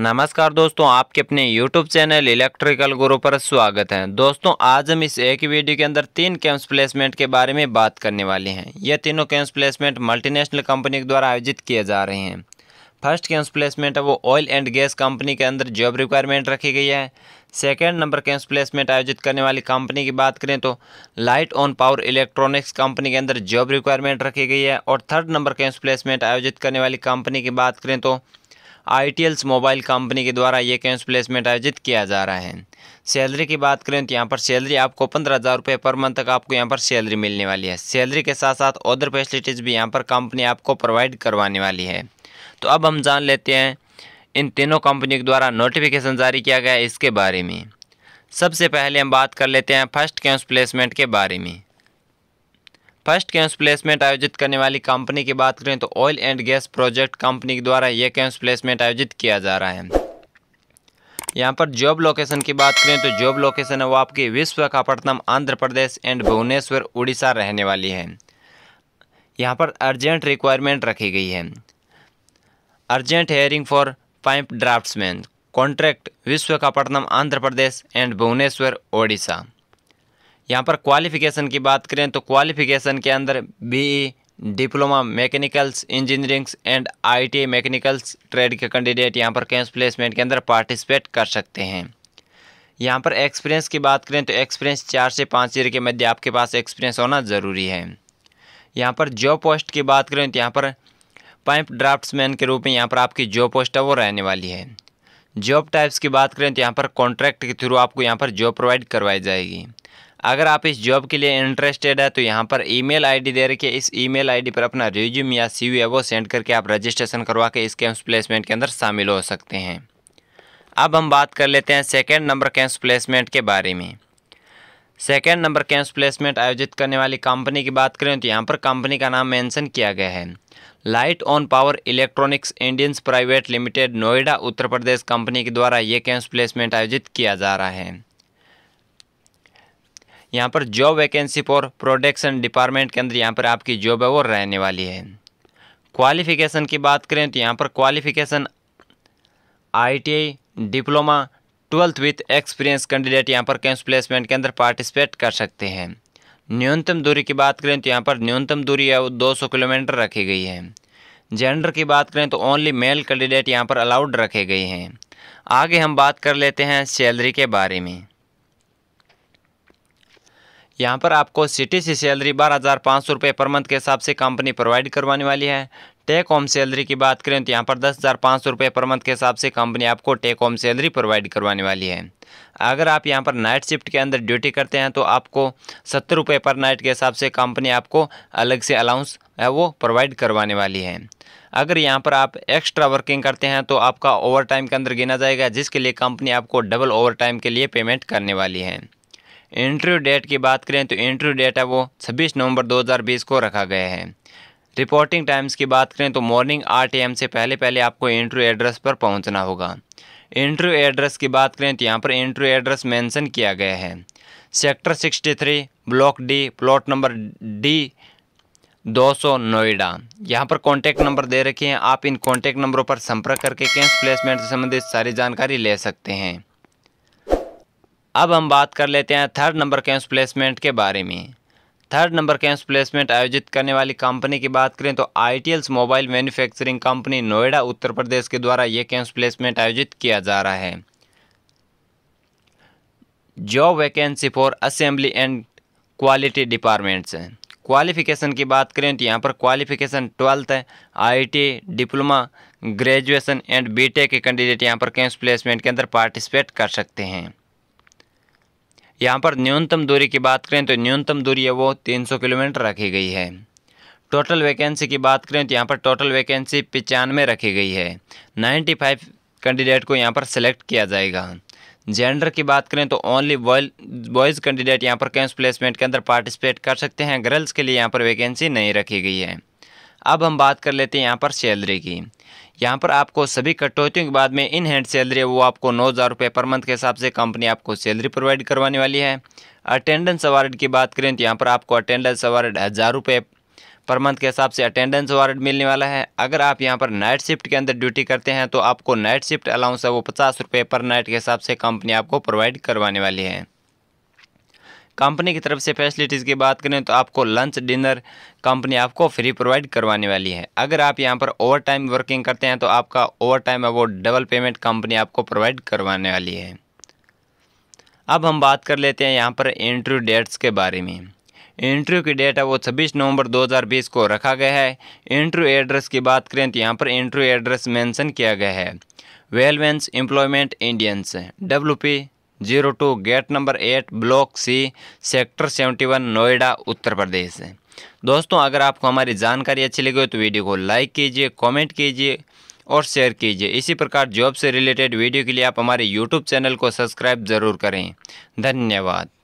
नमस्कार दोस्तों आपके अपने YouTube चैनल इलेक्ट्रिकल गुरु पर स्वागत है दोस्तों आज हम इस एक वीडियो के अंदर तीन कैंप्स प्लेसमेंट के बारे में बात करने वाले हैं ये तीनों कैंप्स प्लेसमेंट मल्टीनेशनल कंपनी के द्वारा आयोजित किए जा रहे हैं फर्स्ट कैंप्स प्लेसमेंट है वो ऑयल एंड गैस कंपनी के अंदर जॉब रिक्वायरमेंट रखी गई है सेकेंड नंबर कैंप्स प्लेसमेंट आयोजित करने वाली कंपनी की बात करें तो Light On Power Electronics company के अंदर जॉब रिक्वायरमेंट रखी गई है और थर्ड नंबर कैंप्स प्लेसमेंट आयोजित करने वाली कंपनी की बात करें तो आई मोबाइल कंपनी के द्वारा ये कैंस प्लेसमेंट आयोजित किया जा रहा है सैलरी की बात करें तो यहाँ पर सैलरी आपको पंद्रह हज़ार रुपये पर मंथ तक आपको यहाँ पर सैलरी मिलने वाली है सैलरी के साथ साथ अदर फैसिलिटीज़ भी यहाँ पर कंपनी आपको प्रोवाइड करवाने वाली है तो अब हम जान लेते हैं इन तीनों कंपनी के द्वारा नोटिफिकेशन जारी किया गया इसके बारे में सबसे पहले हम बात कर लेते हैं फर्स्ट कैंस प्लेसमेंट के बारे में फर्स्ट कैंस प्लेसमेंट आयोजित करने वाली कंपनी की बात करें तो oil and gas project company के द्वारा यह कैंस प्लेसमेंट आयोजित किया जा रहा है यहाँ पर जॉब लोकेशन की बात करें तो जॉब लोकेशन है वो आपकी विश्वखापट्टनम आंध्र प्रदेश एंड भुवनेश्वर उड़ीसा रहने वाली है यहाँ पर अर्जेंट रिक्वायरमेंट रखी गई है urgent hiring for pipe draftsman contract Visakhapatnam Andhra Pradesh and Bhubaneswar Odisha यहाँ पर क्वालिफ़िकेशन की बात करें तो क्वालिफ़िकेशन के अंदर B diploma mechanicals engineerings and T mechanicals trade के कैंडिडेट यहाँ पर कैंस प्लेसमेंट के अंदर पार्टिसिपेट कर सकते हैं यहाँ पर एक्सपीरियंस की बात करें तो एक्सपीरियंस चार से पाँच ईयर के मध्य आपके पास एक्सपीरियंस होना ज़रूरी है यहाँ पर जॉब पोस्ट की बात करें तो यहाँ पर पाइप ड्राफ्ट्समैन के रूप में यहाँ पर आपकी जॉब पोस्ट है वो रहने वाली है जॉब टाइप्स की बात करें तो यहाँ पर कॉन्ट्रैक्ट के थ्रू आपको यहाँ पर जॉब प्रोवाइड करवाई जाएगी अगर आप इस जॉब के लिए इंटरेस्टेड है तो यहाँ पर ईमेल आईडी दे इस ई इस ईमेल आईडी पर अपना रिज्यूम या सी है वो सेंड करके आप रजिस्ट्रेशन करवा के इस कैंप्स प्लेसमेंट के अंदर शामिल हो सकते हैं अब हम बात कर लेते हैं सेकेंड नंबर कैंप्स प्लेसमेंट के बारे में सेकेंड नंबर कैंप्स प्लेसमेंट आयोजित करने वाली कंपनी की बात करें तो यहाँ पर कंपनी का नाम मेंशन किया गया है Light On Power Electronics Indians private limited Noida Uttar Pradesh company के द्वारा ये कैंप्स प्लेसमेंट आयोजित किया जा रहा है यहाँ पर job vacancy for production department के अंदर यहाँ पर आपकी जॉब है वो रहने वाली है क्वालिफ़िकेशन की बात करें तो यहाँ पर qualification I diploma twelfth with experience candidate यहाँ पर कैंप प्लेसमेंट के अंदर पार्टिसिपेट कर सकते हैं न्यूनतम दूरी की बात करें तो यहाँ पर न्यूनतम दूरी है वो दो किलोमीटर रखी गई है जेंडर की बात करें तो ओनली मेल कैंडिडेट यहाँ पर अलाउड रखे गए हैं आगे हम बात कर लेते हैं सैलरी के बारे में यहाँ पर आपको सिटी से सैलरी बारह हज़ार पाँच सौ रुपये पर मंथ के हिसाब से कंपनी प्रोवाइड करवाने वाली है टेक होम सैलरी की बात करें तो यहाँ पर दस हज़ार पाँच सौ रुपये पर मंथ के हिसाब से कंपनी आपको टेक होम सैलरी प्रोवाइड करवाने वाली है अगर आप यहाँ पर नाइट शिफ्ट के अंदर ड्यूटी करते हैं तो आपको सत्तर रुपये पर नाइट के हिसाब से कंपनी आपको अलग से अलाउंस है वो प्रोवाइड करवाने वाली है अगर यहाँ पर आप एक्स्ट्रा वर्किंग करते हैं तो आपका ओवर टाइम के अंदर गिना जाएगा जिसके लिए कंपनी आपको डबल ओवर टाइम के लिए पेमेंट करने वाली है इंटरव्यू डेट की बात करें तो इंटरव्यू डेट है वो छब्बीस नवंबर 2020 को रखा गया है रिपोर्टिंग टाइम्स की बात करें तो मॉर्निंग आठ एम से पहले पहले आपको इंटरव्यू एड्रेस पर पहुंचना होगा इंटरव्यू एड्रेस की बात करें तो यहाँ पर इंटरव्यू एड्रेस मेंशन किया गया है sector 63 block D plot number D 200 Noida यहाँ पर कॉन्टैक्ट नंबर दे रखे हैं आप इन कॉन्टैक्ट नंबरों पर संपर्क करके कैंस प्लेसमेंट से संबंधित सारी जानकारी ले सकते हैं अब हम बात कर लेते हैं थर्ड नंबर कैंस प्लेसमेंट के बारे में थर्ड नंबर कैंस प्लेसमेंट आयोजित करने वाली कंपनी की बात करें तो I mobile manufacturing company Noida Uttar Pradesh के द्वारा ये कैंस प्लेसमेंट आयोजित किया जा रहा है job vacancy for assembly and quality departments qualification की बात करें तो यहाँ पर qualification twelfth I diploma graduation and B के कैंडिडेट यहाँ पर कैंस प्लेसमेंट के अंदर पार्टिसिपेट कर सकते हैं यहाँ पर न्यूनतम दूरी की बात करें तो न्यूनतम दूरी है वो 300 किलोमीटर रखी गई है टोटल वैकेंसी की बात करें तो यहाँ पर टोटल वैकेंसी पचानवे रखी गई है 95 कैंडिडेट को यहाँ पर सेलेक्ट किया जाएगा जेंडर की बात करें तो ओनली बॉयज़ कैंडिडेट यहाँ पर कैंप प्लेसमेंट के अंदर पार्टिसिपेट कर सकते हैं गर्ल्स के लिए यहाँ पर वैकेंसी नहीं रखी गई है अब हम बात कर लेते हैं यहाँ पर सैलरी की यहाँ पर आपको सभी कटौतियों के बाद में इन हैंड सैलरी है वो आपको नौ हज़ार रुपये पर मंथ के हिसाब से कंपनी आपको सैलरी प्रोवाइड करवाने वाली है अटेंडेंस अवार्ड की बात करें तो यहाँ पर आपको अटेंडेंस अवार्ड हज़ार रुपये पर मंथ के हिसाब से अटेंडेंस अवार्ड मिलने वाला है अगर आप यहाँ पर नाइट शिफ्ट के अंदर ड्यूटी करते हैं तो आपको नाइट शिफ्ट अलाउंस है वो पचास रुपये पर नाइट के हिसाब से कंपनी आपको प्रोवाइड करवाने वाली है कंपनी की तरफ से फैसिलिटीज़ की बात करें तो आपको लंच डिनर कंपनी आपको फ्री प्रोवाइड करवाने वाली है अगर आप यहाँ पर ओवर टाइम वर्किंग करते हैं तो आपका ओवर टाइम है वो डबल पेमेंट कंपनी आपको प्रोवाइड करवाने वाली है अब हम बात कर लेते हैं यहाँ पर इंटरव्यू डेट्स के बारे में इंटरव्यू की डेट है वो 26 नवंबर 2020 को रखा गया है इंटरव्यू एड्रेस की बात करें तो यहाँ पर इंटरव्यू एड्रेस मेंशन किया गया है वेलवेंस employment Indians W P zero two gate number eight block C sector seventy one Noida Uttar Pradesh दोस्तों अगर आपको हमारी जानकारी अच्छी लगी हो तो वीडियो को लाइक कीजिए कमेंट कीजिए और शेयर कीजिए इसी प्रकार जॉब से रिलेटेड वीडियो के लिए आप हमारे यूट्यूब चैनल को सब्सक्राइब ज़रूर करें धन्यवाद